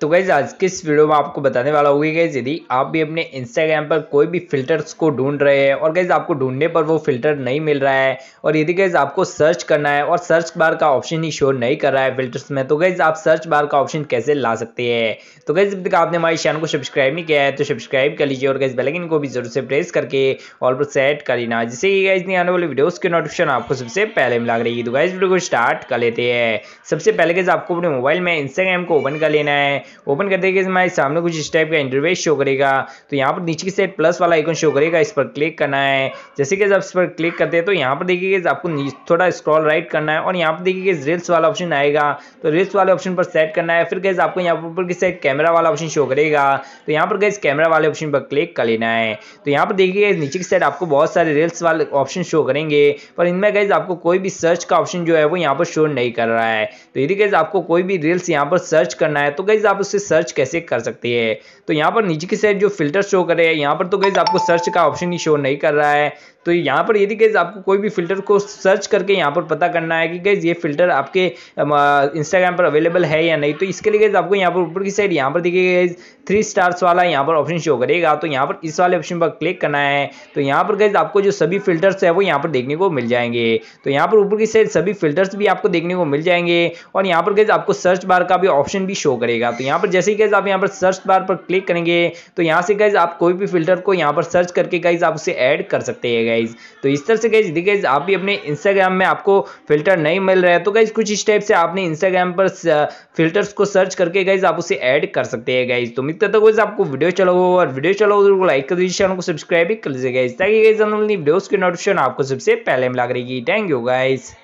तो गैज़ आज के इस वीडियो में आपको बताने वाला होगी गैज़ यदि आप भी अपने इंस्टाग्राम पर कोई भी फिल्टर्स को ढूंढ रहे हैं और गैज़ आपको ढूंढने पर वो फिल्टर नहीं मिल रहा है और यदि गैज़ आपको सर्च करना है और सर्च बार का ऑप्शन ही शो नहीं कर रहा है फिल्टर्स में तो गैज़ आप सर्च बार का ऑप्शन कैसे ला सकते हैं तो गैज़ जब तक आपने हमारे चैनल को सब्सक्राइब नहीं किया है तो सब्सक्राइब कर लीजिए और गैस बेलाइन को भी जरूर से प्रेस करके ऑल पर सेट कर लेना जिससे कि गैस आने वाले वीडियोज़ की नोटिफिकेशन आपको सबसे पहले मिला रहेगी तो गैस वीडियो को स्टार्ट कर लेते हैं सबसे पहले गैस आपको अपने मोबाइल में इंस्टाग्राम को ओपन कर लेना है ओपन करते हैं हमारे सामने कुछ इस टाइप का इंटरवेस शो करेगा तो यहाँ पर नीचे की साइड प्लस वाला आइकन शो करेगा इस पर क्लिक करना है जैसे कि आप इस पर क्लिक करते हैं तो यहाँ पर देखिए आपको थोड़ा स्क्रॉल राइट करना है और यहाँ पर देखिए रिल्स वाला ऑप्शन आएगा तो रिल्स वाले ऑप्शन पर सेट करना है फिर कैसे आपको यहाँ पर साइड कैमरा वाला ऑप्शन शो करेगा तो यहाँ पर कैसे कैमरा वाले ऑप्शन पर क्लिक कर लेना है तो यहाँ पर देखिए नीचे की साइड आपको बहुत सारे रिल्स वाले ऑप्शन शो करेंगे पर इनमें गैस आपको कोई भी सर्च का ऑप्शन जो है वो यहाँ पर शो नहीं कर रहा है तो यदि गैस आपको कोई भी रिल्स यहाँ पर सर्च करना है तो गैस आप आप उससे सर्च कैसे कर सकते हैं तो यहाँ पर नीचे की साइड जो फिल्टर शो करे यहाँ पर तो गैज आपको सर्च का ऑप्शन ही शो नहीं कर रहा है तो यहाँ पर यदि गैस आपको कोई भी फिल्टर को सर्च करके यहाँ पर पता करना है कि गैस ये फिल्टर आपके इंस्टाग्राम पर अवेलेबल है या नहीं तो इसके लिए गैस आपको यहाँ पर ऊपर की साइड यहाँ पर देखिए गैस थ्री स्टार्स वाला यहाँ पर ऑप्शन शो करेगा तो यहाँ पर इस वाले ऑप्शन पर क्लिक करना है तो यहाँ पर गैस आपको जो सभी फिल्टर्स है वो यहाँ पर देखने को मिल जाएंगे तो यहाँ पर ऊपर की साइड सभी फिल्टर्स भी आपको देखने को मिल जाएंगे और यहाँ पर गैस आपको सर्च बार का भी ऑप्शन भी शो करेगा तो यहाँ पर जैसे ही गैस आप यहाँ पर सर्च बार पर क्लिक करेंगे तो यहाँ से गैस आप कोई भी फिल्टर को यहाँ पर सर्च करके गैस आप उसे ऐड कर सकते हैं गाइज तो इस तरह से गाइज देखिए आप भी अपने इंस्टाग्राम में आपको फिल्टर नहीं मिल रहा है तो गाइज कुछ इस टाइप से आपने इंस्टाग्राम पर फिल्टर्स को सर्च करके गाइज आप उसे ऐड कर सकते हैं गाइज तो मित्र तो गाइज आपको वीडियो चलाओ और वीडियो चलाओ तो लाइक कर दीजिए चैनल को सब्सक्राइब भी कर लीजिए गाइज ताकि गाइज वीडियोज की नोटिफिकेशन आपको सबसे पहले मिला करेगी थैंक यू गाइज